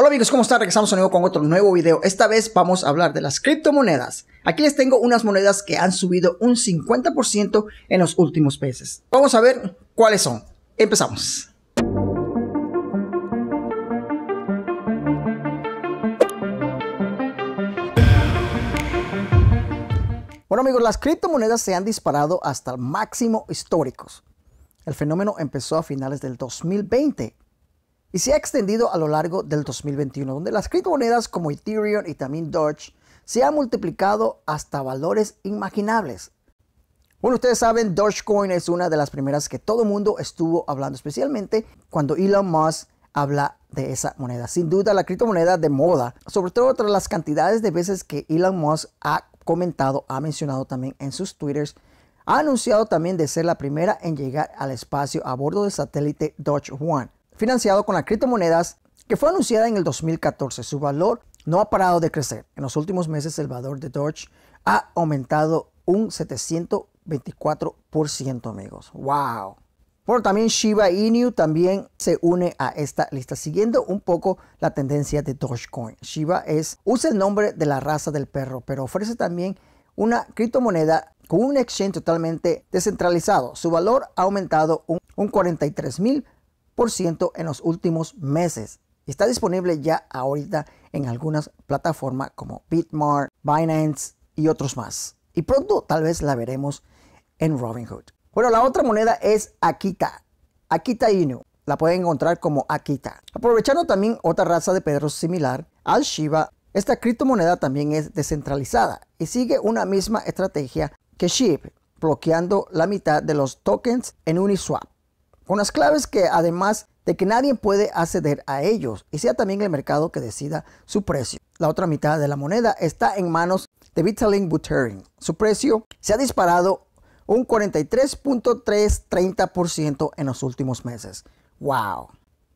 Hola amigos, ¿cómo están? Regresamos de nuevo con otro nuevo video. Esta vez vamos a hablar de las criptomonedas. Aquí les tengo unas monedas que han subido un 50% en los últimos meses. Vamos a ver cuáles son. Empezamos. Bueno amigos, las criptomonedas se han disparado hasta el máximo históricos. El fenómeno empezó a finales del 2020 y se ha extendido a lo largo del 2021, donde las criptomonedas como Ethereum y también Doge se han multiplicado hasta valores imaginables. Bueno, ustedes saben, Dogecoin es una de las primeras que todo el mundo estuvo hablando, especialmente cuando Elon Musk habla de esa moneda. Sin duda, la criptomoneda de moda, sobre todo tras las cantidades de veces que Elon Musk ha comentado, ha mencionado también en sus twitters, ha anunciado también de ser la primera en llegar al espacio a bordo del satélite Doge One financiado con las criptomonedas que fue anunciada en el 2014. Su valor no ha parado de crecer. En los últimos meses el valor de Doge ha aumentado un 724%, amigos. ¡Wow! Bueno, también Shiba Inu también se une a esta lista, siguiendo un poco la tendencia de Dogecoin. Shiba es, usa el nombre de la raza del perro, pero ofrece también una criptomoneda con un exchange totalmente descentralizado. Su valor ha aumentado un, un 43 mil en los últimos meses. Está disponible ya ahorita en algunas plataformas como Bitmart, Binance y otros más. Y pronto tal vez la veremos en Robinhood. Bueno, la otra moneda es Akita. Akita Inu. La pueden encontrar como Akita. Aprovechando también otra raza de perros similar al Shiba, esta criptomoneda también es descentralizada y sigue una misma estrategia que SHIB, bloqueando la mitad de los tokens en Uniswap. Con las claves que además de que nadie puede acceder a ellos y sea también el mercado que decida su precio. La otra mitad de la moneda está en manos de Vitalik Buterin. Su precio se ha disparado un 43.330% en los últimos meses. ¡Wow!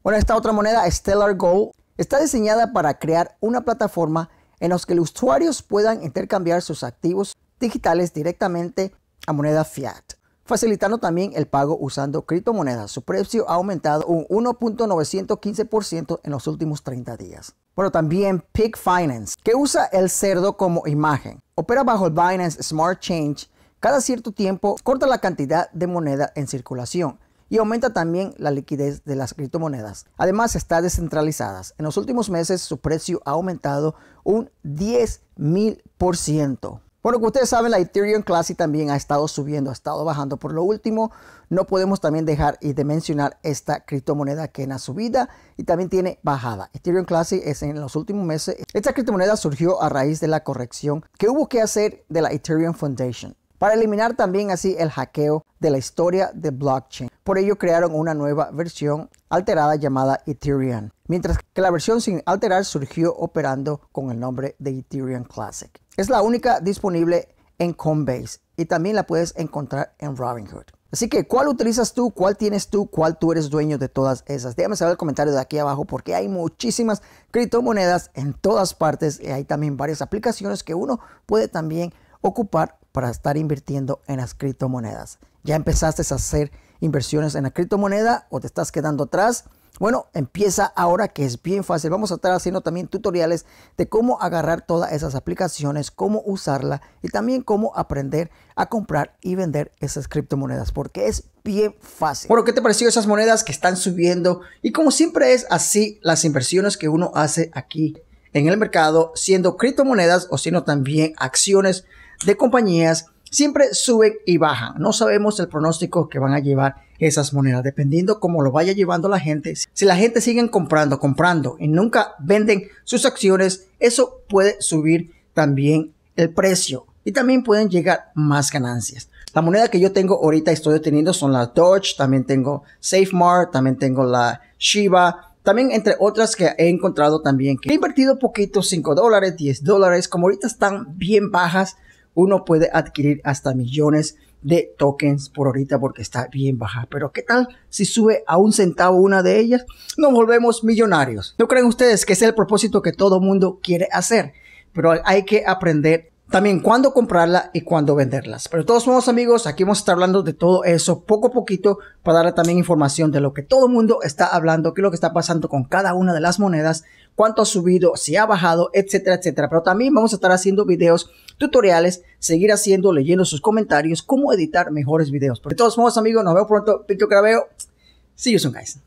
Bueno, esta otra moneda, Stellar Gold, está diseñada para crear una plataforma en la que los usuarios puedan intercambiar sus activos digitales directamente a moneda fiat facilitando también el pago usando criptomonedas. Su precio ha aumentado un 1.915% en los últimos 30 días. Pero también Pig Finance, que usa el cerdo como imagen. Opera bajo el Binance Smart Change. Cada cierto tiempo corta la cantidad de moneda en circulación y aumenta también la liquidez de las criptomonedas. Además, está descentralizada. En los últimos meses su precio ha aumentado un 10.000%. Bueno, como ustedes saben, la Ethereum Classic también ha estado subiendo, ha estado bajando. Por lo último, no podemos también dejar de mencionar esta criptomoneda que en la subida y también tiene bajada. Ethereum Classic es en los últimos meses. Esta criptomoneda surgió a raíz de la corrección que hubo que hacer de la Ethereum Foundation para eliminar también así el hackeo de la historia de blockchain. Por ello crearon una nueva versión alterada llamada Ethereum mientras que la versión sin alterar surgió operando con el nombre de Ethereum Classic. Es la única disponible en Coinbase y también la puedes encontrar en Robinhood. Así que, ¿cuál utilizas tú? ¿Cuál tienes tú? ¿Cuál tú eres dueño de todas esas? Déjame saber el comentario de aquí abajo porque hay muchísimas criptomonedas en todas partes y hay también varias aplicaciones que uno puede también ocupar para estar invirtiendo en las criptomonedas. ¿Ya empezaste a hacer inversiones en la criptomoneda o te estás quedando atrás? Bueno, empieza ahora que es bien fácil. Vamos a estar haciendo también tutoriales de cómo agarrar todas esas aplicaciones, cómo usarla y también cómo aprender a comprar y vender esas criptomonedas porque es bien fácil. Bueno, ¿qué te pareció esas monedas que están subiendo? Y como siempre es así las inversiones que uno hace aquí en el mercado, siendo criptomonedas o siendo también acciones de compañías, siempre suben y bajan. No sabemos el pronóstico que van a llevar esas monedas, dependiendo cómo lo vaya llevando la gente. Si la gente sigue comprando, comprando y nunca venden sus acciones, eso puede subir también el precio y también pueden llegar más ganancias. La moneda que yo tengo ahorita estoy teniendo son la Dodge, también tengo SafeMart, también tengo la Shiba, también entre otras que he encontrado también que he invertido poquito, 5 dólares, 10 dólares, como ahorita están bien bajas, uno puede adquirir hasta millones de tokens por ahorita porque está bien baja. Pero ¿qué tal si sube a un centavo una de ellas? Nos volvemos millonarios. ¿No creen ustedes que ese es el propósito que todo mundo quiere hacer? Pero hay que aprender también cuándo comprarla y cuándo venderlas. Pero todos modos amigos, aquí vamos a estar hablando de todo eso poco a poquito para darle también información de lo que todo el mundo está hablando, qué es lo que está pasando con cada una de las monedas, cuánto ha subido, si ha bajado, etcétera, etcétera. Pero también vamos a estar haciendo videos tutoriales, seguir haciendo, leyendo sus comentarios, cómo editar mejores videos. Por de todos modos, amigos, nos vemos pronto. Pinto graveo See you soon, guys.